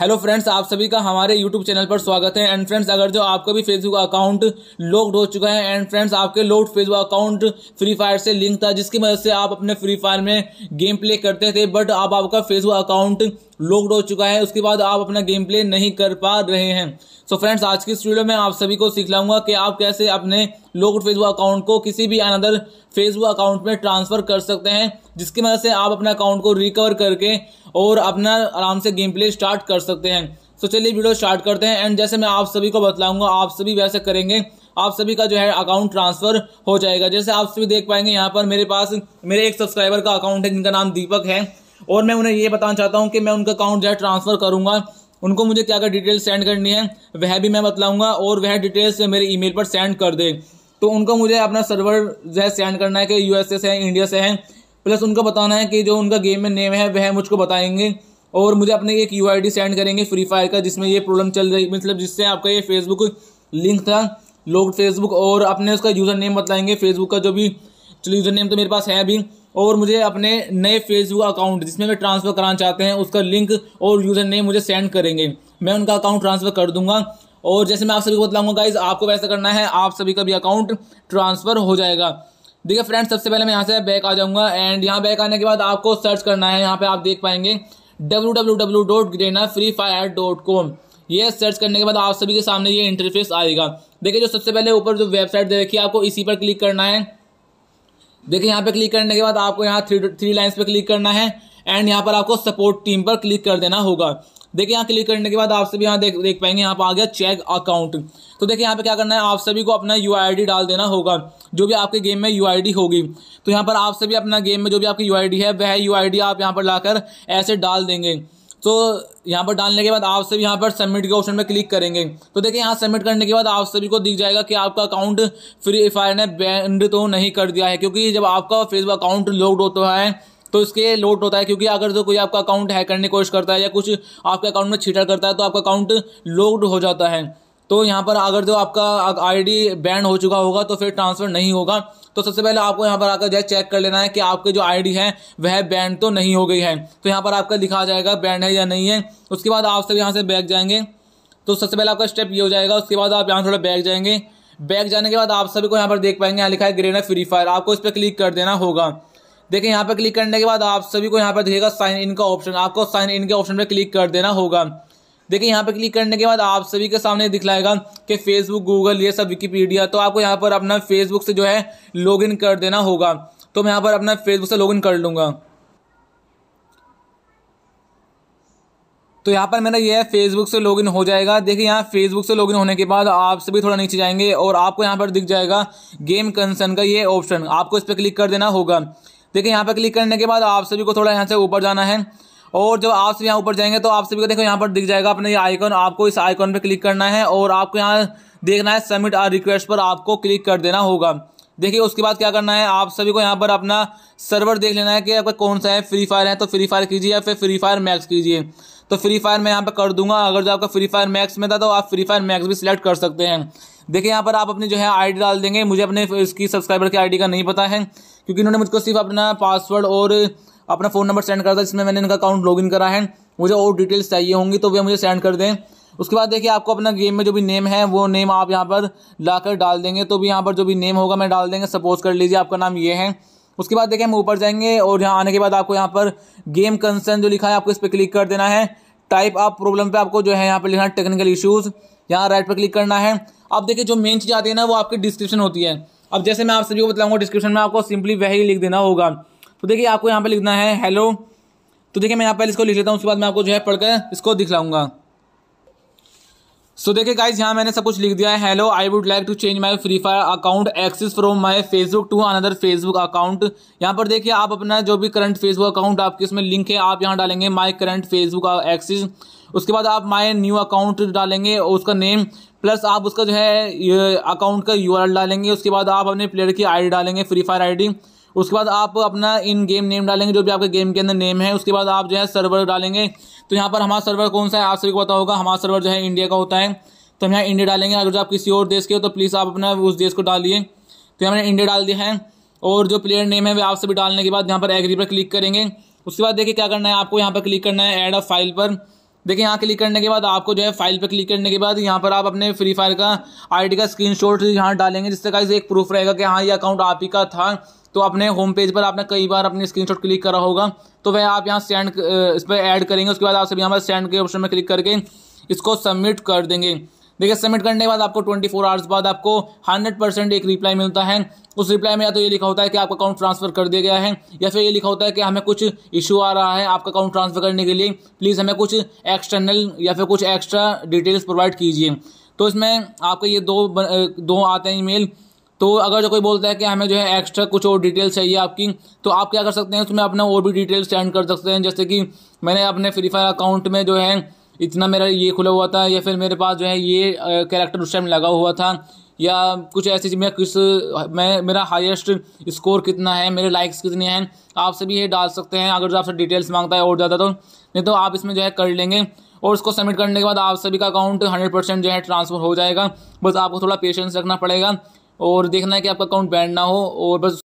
hello friends आप सभी का हमारे यूट्यूब चैनल पर स्वागत है एंड फ्रेंड्स अगर जो आपका भी फेसबुक अकाउंट लॉक्ड हो चुका है एंड फ्रेंड्स आपके लोड फेसबुक अकाउंट फ्री फायर से लिंक था जिसकी मदद से आप अपने फ्री फायर में गेम प्ले करते थे बट अब आपका फेसबुक अकाउंट लॉक्ड हो चुका है उसके बाद आप अपना गेम प्ले नहीं कर पा रहे हैं सो so फ्रेंड्स आज की इस वीडियो में आप सभी को सिखलाऊंगा कि आप कैसे अपने लोग फेसबुक अकाउंट को किसी भी अनदर फेसबुक अकाउंट में ट्रांसफ़र कर सकते हैं जिसकी मदद से आप अपने अकाउंट को रिकवर करके और अपना आराम से गेम प्ले स्टार्ट कर सकते हैं सो so चलिए वीडियो स्टार्ट करते हैं एंड जैसे मैं आप सभी को बताऊंगा आप सभी वैसे करेंगे आप सभी का जो है अकाउंट ट्रांसफर हो जाएगा जैसे आप सभी देख पाएंगे यहाँ पर मेरे पास मेरे एक सब्सक्राइबर का अकाउंट है जिनका नाम दीपक है और मैं उन्हें ये बताना चाहता हूँ कि मैं उनका अकाउंट जो है ट्रांसफ़र करूंगा उनको मुझे क्या क्या डिटेल सेंड करनी है वह भी मैं बताऊँगा और वह डिटेल्स मेरे ईमेल पर सेंड कर दे तो उनको मुझे अपना सर्वर जो है सेंड करना है कि यूएसए से है इंडिया से है प्लस उनको बताना है कि जो उनका गेम में नेम है वह मुझको बताएंगे और मुझे अपने एक यू सेंड करेंगे फ्री फायर का जिसमें ये प्रॉब्लम चल रही मतलब जिससे आपका ये फेसबुक लिंक था लोग फेसबुक और अपने उसका यूज़र नेम बताएंगे फेसबुक का जो भी चलो यूज़र नेम तो मेरे पास है अभी और मुझे अपने नए फेसबुक अकाउंट जिसमें मैं ट्रांसफ़र कराना चाहते हैं उसका लिंक और यूज़र नेम मुझे सेंड करेंगे मैं उनका अकाउंट ट्रांसफ़र कर दूंगा और जैसे मैं आप सभी को बताऊंगा गाइज आपको वैसा करना है आप सभी का भी अकाउंट ट्रांसफ़र हो जाएगा देखिए फ्रेंड्स सबसे पहले मैं यहाँ से बैक आ जाऊँगा एंड यहाँ बैक आने के बाद आपको सर्च करना है यहाँ पर आप देख पाएंगे W W W dot Free Fire dot com ये सर्च करने के बाद आप सभी के सामने ये इंटरफेस आएगा देखिए जो सबसे पहले ऊपर जो वेबसाइट दे रखी है आपको इसी पर क्लिक करना है देखिए यहाँ पे क्लिक करने के बाद आपको यहाँ थ्री थ्री लाइन्स पे क्लिक करना है एंड यहाँ पर आपको सपोर्ट टीम पर क्लिक कर देना होगा देखिए यहाँ क्लिक करने के बाद आप सभी यहाँ देख देख पाएंगे यहाँ पर आ गया चेक अकाउंट तो देखिए यहाँ पे क्या करना है आप सभी को अपना यू डाल देना होगा जो भी आपके गेम में यू होगी तो यहाँ पर आप सभी अपना गेम में जो भी आपकी यू है वह यू आप यहाँ पर लाकर ऐसे डाल देंगे तो यहाँ पर डालने के बाद आप सभी यहाँ पर सबमिट के ऑप्शन पर क्लिक करेंगे तो देखिए यहाँ सबमिट करने के बाद आप सभी को दिख जाएगा कि आपका अकाउंट फ्री फायर ने बैंड तो नहीं कर दिया है क्योंकि जब आपका फेसबुक अकाउंट लोड होता है तो इसके लोड होता है क्योंकि अगर जो तो कोई आपका अकाउंट हैक करने की कोशिश करता है या कुछ आपके अकाउंट में छीटा करता है तो आपका अकाउंट लॉक्ड हो जाता है तो यहाँ पर अगर जो आपका आईडी बैंड हो चुका होगा तो फिर ट्रांसफ़र नहीं होगा तो सबसे पहले आपको यहाँ पर आकर जो है चेक कर लेना है कि आपके जो आईडी है वह बैंड तो नहीं हो गई है तो यहाँ पर आपका लिखा जाएगा बैंड है या नहीं है उसके बाद आप सब यहाँ से बैग जाएंगे तो सबसे पहले आपका स्टेप ये हो जाएगा उसके बाद आप यहाँ थोड़ा बैग जाएंगे बैग जाने के बाद आप सभी को यहाँ पर देख पाएंगे यहाँ लिखा है ग्रेनर फ्री फायर आपको इस पर क्लिक कर देना होगा देखिए यहाँ पर क्लिक करने के बाद आप सभी को यहाँ पर देखेगा साइन इन का ऑप्शन आपको साइन इन के ऑप्शन पर क्लिक कर देना होगा देखिए यहाँ पे क्लिक करने के बाद आप सभी के सामने दिखलाएगा कि फेसबुक गूगल ये सब विकीपीडिया तो आपको यहाँ पर अपना फेसबुक से जो है इन कर देना होगा तो मैं यहाँ पर अपना फेसबुक से इन कर लूंगा तो यहाँ पर मेरा ये है फेसबुक से लॉगिन हो जाएगा देखिए यहाँ फेसबुक से लॉगिन होने के बाद आप सभी थोड़ा नीचे जाएंगे और आपको यहाँ पर दिख जाएगा गेम कंसर्न का ये ऑप्शन आपको इस पर क्लिक कर देना होगा देखिए यहाँ पर क्लिक करने के बाद आप सभी को थोड़ा यहाँ से ऊपर जाना है और जब आप सभी यहाँ ऊपर जाएंगे तो आप सभी को देखो यहाँ पर दिख जाएगा अपने ये आइकन आपको इस आइकन पर क्लिक करना है और आपको यहाँ देखना है सबमिट आर रिक्वेस्ट पर आपको क्लिक कर देना होगा देखिए उसके बाद क्या करना है आप सभी को यहाँ पर अपना सर्वर देख लेना है कि आपका कौन सा है फ्री फायर है तो फ्री फायर कीजिए या फिर फ्री फायर मैक्स कीजिए तो फ्री फायर मैं यहाँ पर कर दूंगा अगर जो आपका फ्री फायर मैक्स में था तो आप फ्री फायर मैक्स भी सिलेक्ट कर सकते हैं देखिए यहाँ पर आप अपनी जो है आईडी डाल देंगे मुझे अपने इसकी सब्सक्राइबर की आईडी का नहीं पता है क्योंकि इन्होंने मुझको सिर्फ अपना पासवर्ड और अपना फ़ोन नंबर सेंड कर दें जिसमें मैंने इनका अकाउंट लॉग करा है मुझे और डिटेल्स चाहिए होंगी तो वे मुझे सेंड कर दें उसके बाद देखिए आपको अपना गेम में जो भी नेम है वो नेम आप यहाँ पर लाकर डाल देंगे तो भी यहाँ पर जो भी नेम होगा मैं डाल देंगे सपोज कर लीजिए आपका नाम ये है उसके बाद देखिए हम ऊपर जाएंगे और यहाँ आने के बाद आपको यहाँ पर गेम कंसर्न जो लिखा है आपको इस पर क्लिक कर देना है टाइप आप प्रॉब्लम पे आपको जो है यहाँ पर लिखना है टेक्निकल इश्यूज़ यहाँ राइट पर क्लिक करना है अब देखिए जो मेन चीज़ आती है ना वो आपकी डिस्क्रिप्शन होती है अब जैसे मैं आप सभी को बताऊँगा डिस्क्रिप्शन में आपको सिंपली वही लिख देना होगा तो देखिए आपको यहाँ पर लिखना है हेलो तो देखिए मैं यहाँ पर इसको लिख लेता हूँ उसके बाद मैं आपको जो है पढ़कर इसको दिखलाऊंगा सो देखिए गाइज यहाँ मैंने सब कुछ लिख दिया है hello I would like to change my Free Fire account access from my Facebook to another Facebook account यहाँ पर देखिए आप अपना जो भी करंट फेसबुक अकाउंट आपके इसमें लिंक है आप यहाँ डालेंगे माई करंट फेसबुक एक्सिस उसके बाद आप माई न्यू अकाउंट डालेंगे और उसका नेम प्लस आप उसका जो है अकाउंट का यू डालेंगे उसके बाद आप अपने प्लेयर की आई डालेंगे फ्री फायर आई उसके बाद आप अपना इन गेम नेम डालेंगे जो भी आपके गेम के अंदर नेम है उसके बाद आप जो है सर्वर डालेंगे तो यहाँ पर हमारा सर्वर कौन सा है आप सभी को पता होगा हमारा सर्वर जो है इंडिया का होता है तो हम यहाँ इंडिया डालेंगे अगर जो आप किसी और देश के हो तो प्लीज़ आप अपना उस देश को डालिए तो हमने इंडिया डाल दिया है और जो प्लेयर नेम है वे आप सभी डालने के बाद यहाँ पर एग्री पर क्लिक करेंगे उसके बाद देखिए क्या करना है आपको यहाँ पर क्लिक करना है एड अ फाइल पर देखिए यहाँ क्लिक करने के बाद आपको जो है फाइल पर क्लिक करने के बाद यहाँ पर आप अपने फ्री फायर का आईडी का स्क्रीनशॉट यहाँ डालेंगे जिससे का एक प्रूफ रहेगा कि हाँ ये अकाउंट आप ही का था तो अपने होम पेज पर आपने कई बार अपने स्क्रीनशॉट क्लिक करा होगा तो वह आप यहाँ सेंड इस पर ऐड करेंगे उसके बाद आप सभी यहाँ पर सेंड के ऑप्शन में क्लिक करके इसको सबमिट कर देंगे देखिए सबमिट करने के बाद आपको 24 फोर आवर्स बाद आपको 100 परसेंट एक रिप्लाई मिलता है उस रिप्लाई में या तो ये लिखा होता है कि आपका अकाउंट ट्रांसफ़र कर दिया गया है या फिर ये लिखा होता है कि हमें कुछ इशू आ रहा है आपका अकाउंट ट्रांसफ़र करने के लिए प्लीज़ हमें कुछ एक्सटर्नल या फिर कुछ एक्स्ट्रा डिटेल्स प्रोवाइड कीजिए तो इसमें आपके ये दो दो आते हैं ई तो अगर जो कोई बोलता है कि हमें जो है एक्स्ट्रा कुछ और डिटेल्स चाहिए आपकी तो आप क्या कर सकते हैं उसमें अपना और भी डिटेल्स सेंड कर सकते हैं जैसे कि मैंने अपने फ्री फायर अकाउंट में जो है इतना मेरा ये खुला हुआ था या फिर मेरे पास जो है ये कैरेक्टर उस टाइम लगा हुआ था या कुछ ऐसी चीज में किस मैं मेरा हाईएस्ट स्कोर कितना है मेरे लाइक्स कितने हैं आप सभी ये डाल सकते हैं अगर जो आपसे डिटेल्स मांगता है और ज़्यादा तो नहीं तो आप इसमें जो है कर लेंगे और उसको सबमिट करने के बाद आप सभी का अकाउंट हंड्रेड परसेंट जो है ट्रांसफ़र हो जाएगा बस आपको थोड़ा पेशेंस रखना पड़ेगा और देखना है कि आपका अकाउंट बैंड ना हो और बस